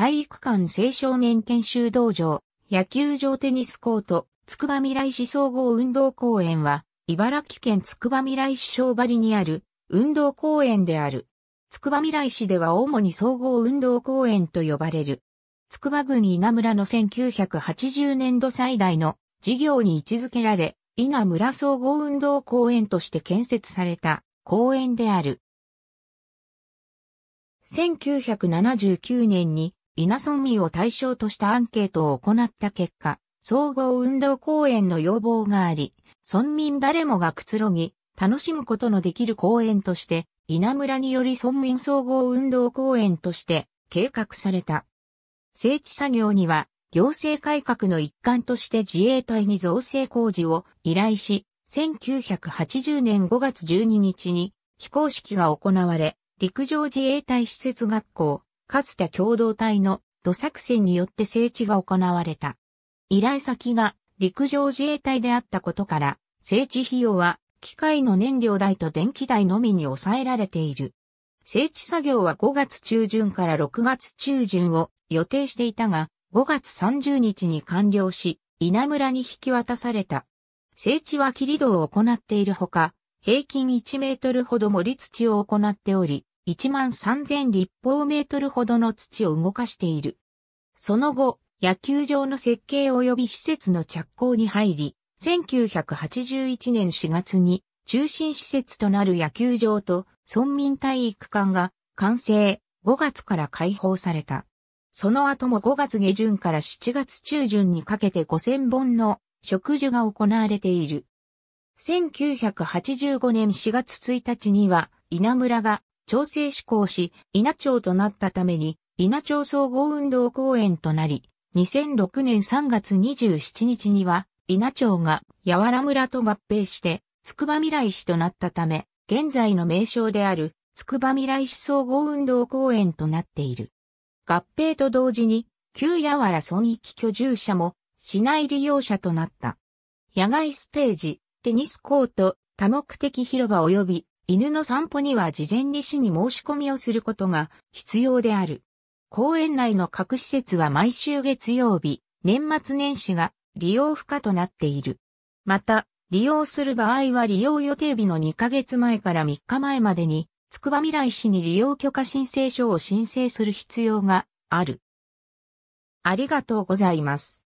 体育館青少年研修道場、野球場テニスコート、つくば来市総合運動公園は、茨城県つくば来市小張にある運動公園である。つくば来市では主に総合運動公園と呼ばれる。つくば郡稲村の1980年度最大の事業に位置づけられ、稲村総合運動公園として建設された公園である。1979年に稲村民を対象としたアンケートを行った結果、総合運動公園の要望があり、村民誰もがくつろぎ、楽しむことのできる公園として、稲村により村民総合運動公園として計画された。整地作業には、行政改革の一環として自衛隊に造成工事を依頼し、1980年5月12日に、非公式が行われ、陸上自衛隊施設学校、かつて共同体の土作戦によって整地が行われた。依頼先が陸上自衛隊であったことから、整地費用は機械の燃料代と電気代のみに抑えられている。整地作業は5月中旬から6月中旬を予定していたが、5月30日に完了し、稲村に引き渡された。整地は切り土を行っているほか、平均1メートルほど盛り土を行っており、1万3000立方メートルほどの土を動かしている。その後、野球場の設計及び施設の着工に入り、1981年4月に中心施設となる野球場と村民体育館が完成、5月から開放された。その後も5月下旬から7月中旬にかけて5000本の植樹が行われている。1985年4月1日には稲村が調整施行し、稲町となったために、稲町総合運動公園となり、2006年3月27日には、稲町が柔原村と合併して、筑波未来市となったため、現在の名称である、筑波未来市総合運動公園となっている。合併と同時に、旧柔原村域居住者も、市内利用者となった。野外ステージ、テニスコート、多目的広場及び犬の散歩には事前に市に申し込みをすることが必要である。公園内の各施設は毎週月曜日、年末年始が利用不可となっている。また、利用する場合は利用予定日の2ヶ月前から3日前までに、つくばみらい市に利用許可申請書を申請する必要がある。ありがとうございます。